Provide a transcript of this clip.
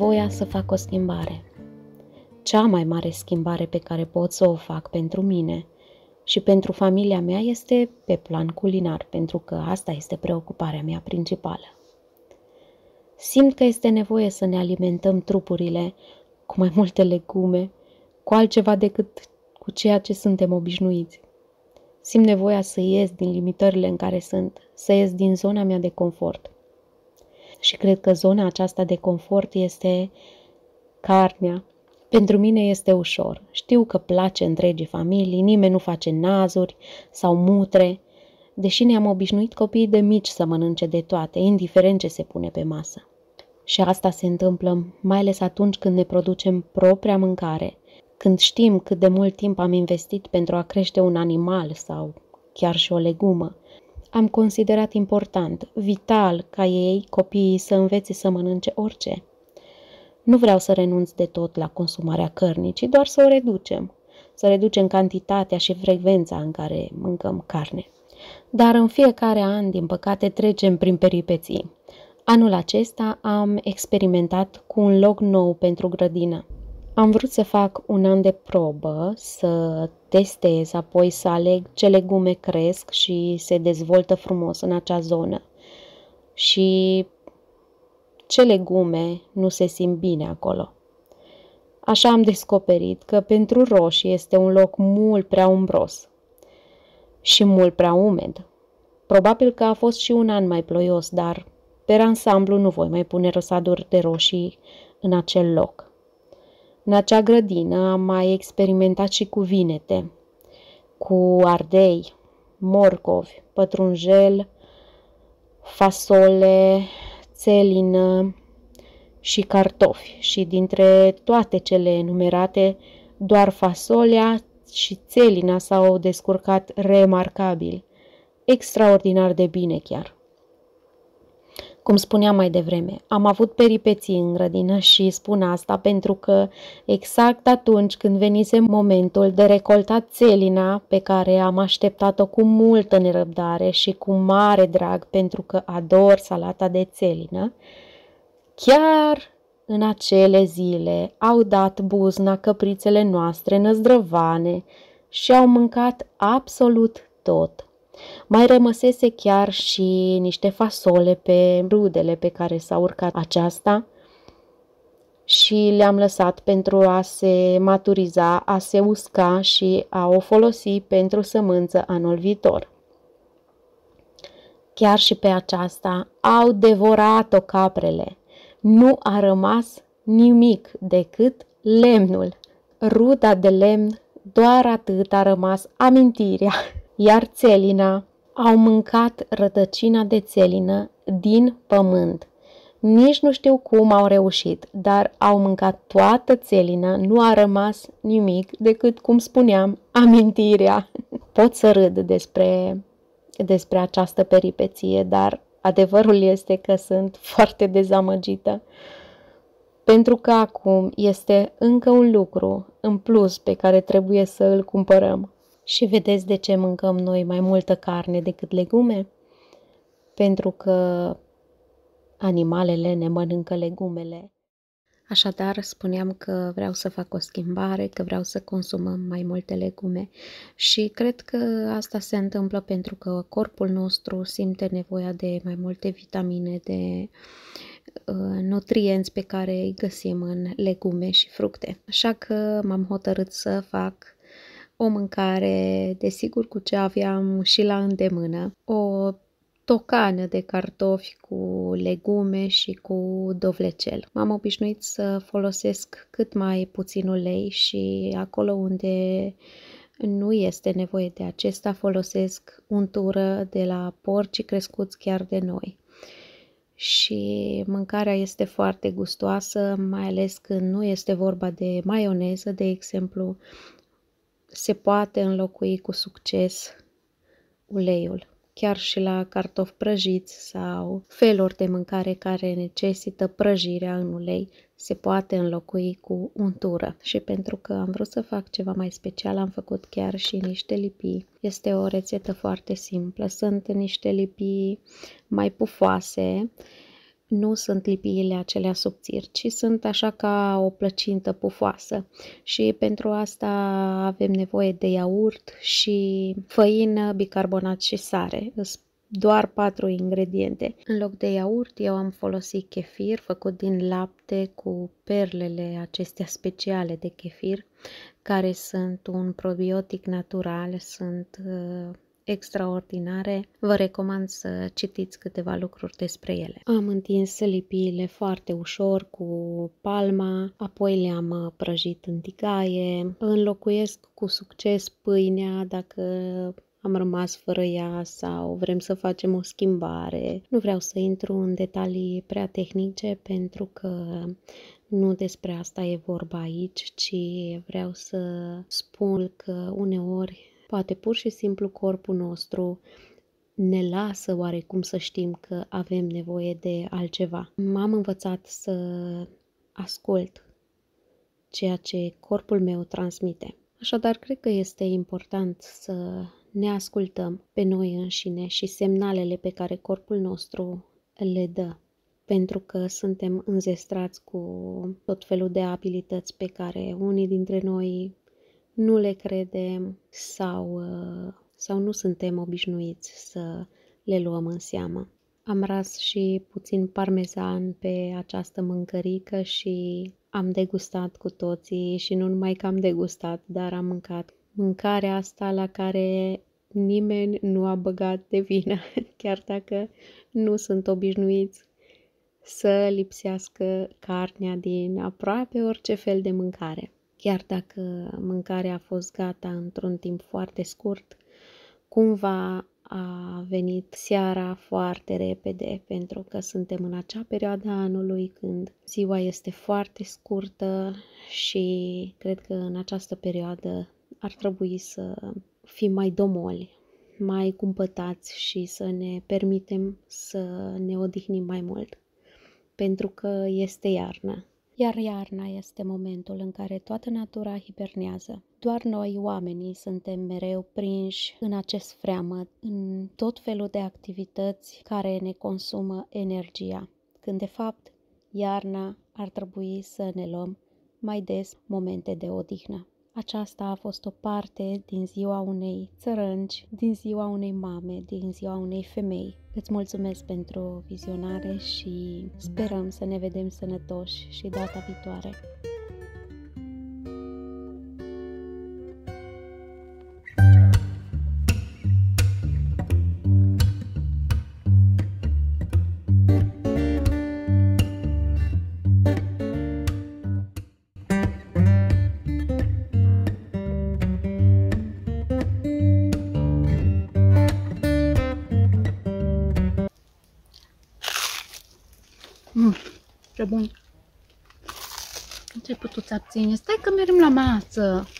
nevoia să fac o schimbare. Cea mai mare schimbare pe care pot să o fac pentru mine și pentru familia mea este pe plan culinar, pentru că asta este preocuparea mea principală. Simt că este nevoie să ne alimentăm trupurile cu mai multe legume, cu altceva decât cu ceea ce suntem obișnuiți. Simt nevoia să ies din limitările în care sunt, să ies din zona mea de confort – și cred că zona aceasta de confort este carnea. Pentru mine este ușor. Știu că place întregii familii, nimeni nu face nazuri sau mutre, deși ne-am obișnuit copiii de mici să mănânce de toate, indiferent ce se pune pe masă. Și asta se întâmplă mai ales atunci când ne producem propria mâncare, când știm cât de mult timp am investit pentru a crește un animal sau chiar și o legumă, am considerat important, vital, ca ei, copiii, să învețe să mănânce orice. Nu vreau să renunț de tot la consumarea cărnii, ci doar să o reducem, să reducem cantitatea și frecvența în care mâncăm carne. Dar în fiecare an, din păcate, trecem prin peripeții. Anul acesta am experimentat cu un loc nou pentru grădină. Am vrut să fac un an de probă, să testez, apoi să aleg ce legume cresc și se dezvoltă frumos în acea zonă și ce legume nu se simt bine acolo. Așa am descoperit că pentru roșii este un loc mult prea umbros și mult prea umed. Probabil că a fost și un an mai ploios, dar pe ansamblu nu voi mai pune răsaduri de roșii în acel loc. În acea grădină am mai experimentat și cu vinete, cu ardei, morcovi, pătrunjel, fasole, țelină și cartofi și dintre toate cele enumerate, doar fasolea și țelina s-au descurcat remarcabil, extraordinar de bine chiar. Cum spuneam mai devreme, am avut peripeții în grădină și spun asta pentru că exact atunci când venise momentul de recolta țelina pe care am așteptat-o cu multă nerăbdare și cu mare drag pentru că ador salata de țelină, chiar în acele zile au dat buzna căprițele noastre năzdrăvane și au mâncat absolut tot mai rămăsese chiar și niște fasole pe rudele pe care s-a urcat aceasta și le-am lăsat pentru a se maturiza, a se usca și a o folosi pentru sămânță anul viitor. Chiar și pe aceasta au devorat-o caprele. Nu a rămas nimic decât lemnul, ruda de lemn, doar atât a rămas amintirea. iar țelina au mâncat rătăcina de țelină din pământ. Nici nu știu cum au reușit, dar au mâncat toată țelina, nu a rămas nimic decât, cum spuneam, amintirea. Pot să râd despre, despre această peripeție, dar adevărul este că sunt foarte dezamăgită. Pentru că acum este încă un lucru în plus pe care trebuie să îl cumpărăm. Și vedeți de ce mâncăm noi mai multă carne decât legume? Pentru că animalele ne mănâncă legumele. Așadar, spuneam că vreau să fac o schimbare, că vreau să consumăm mai multe legume și cred că asta se întâmplă pentru că corpul nostru simte nevoia de mai multe vitamine, de uh, nutrienți pe care îi găsim în legume și fructe. Așa că m-am hotărât să fac o mâncare, desigur, cu ce aveam și la îndemână, o tocană de cartofi cu legume și cu dovlecel. M-am obișnuit să folosesc cât mai puțin ulei și acolo unde nu este nevoie de acesta, folosesc untură de la porci crescuți chiar de noi. Și mâncarea este foarte gustoasă, mai ales când nu este vorba de maioneză, de exemplu, se poate înlocui cu succes uleiul, chiar și la cartofi prăjiți sau feluri de mâncare care necesită prăjirea în ulei, se poate înlocui cu untură. Și pentru că am vrut să fac ceva mai special, am făcut chiar și niște lipii. Este o rețetă foarte simplă. Sunt niște lipii mai pufoase, nu sunt lipiile acelea subțiri, ci sunt așa ca o plăcintă pufoasă și pentru asta avem nevoie de iaurt și făină, bicarbonat și sare. Doar patru ingrediente. În loc de iaurt, eu am folosit chefir făcut din lapte cu perlele acestea speciale de chefir, care sunt un probiotic natural, sunt uh, extraordinare, vă recomand să citiți câteva lucruri despre ele. Am întins lipiile foarte ușor cu palma, apoi le-am prăjit în tigaie, înlocuiesc cu succes pâinea dacă am rămas fără ea sau vrem să facem o schimbare. Nu vreau să intru în detalii prea tehnice pentru că nu despre asta e vorba aici, ci vreau să spun că uneori Poate pur și simplu corpul nostru ne lasă oarecum să știm că avem nevoie de altceva. M-am învățat să ascult ceea ce corpul meu transmite. Așadar, cred că este important să ne ascultăm pe noi înșine și semnalele pe care corpul nostru le dă, pentru că suntem înzestrați cu tot felul de abilități pe care unii dintre noi nu le credem sau, ă, sau nu suntem obișnuiți să le luăm în seamă. Am ras și puțin parmezan pe această mâncărică și am degustat cu toții și nu numai că am degustat, dar am mâncat mâncarea asta la care nimeni nu a băgat de vină, chiar dacă nu sunt obișnuiți să lipsească carnea din aproape orice fel de mâncare chiar dacă mâncarea a fost gata într-un timp foarte scurt, cumva a venit seara foarte repede pentru că suntem în acea perioadă a anului când ziua este foarte scurtă și cred că în această perioadă ar trebui să fim mai domoli, mai cumpătați și să ne permitem să ne odihnim mai mult pentru că este iarnă iar iarna este momentul în care toată natura hibernează. Doar noi, oamenii, suntem mereu prinși în acest freamăt, în tot felul de activități care ne consumă energia, când de fapt iarna ar trebui să ne luăm mai des momente de odihnă. Aceasta a fost o parte din ziua unei țărânci, din ziua unei mame, din ziua unei femei. Îți mulțumesc pentru vizionare și sperăm să ne vedem sănătoși și data viitoare. ce bun. Nu ți-ai putut abține. Stai că mergem la masă.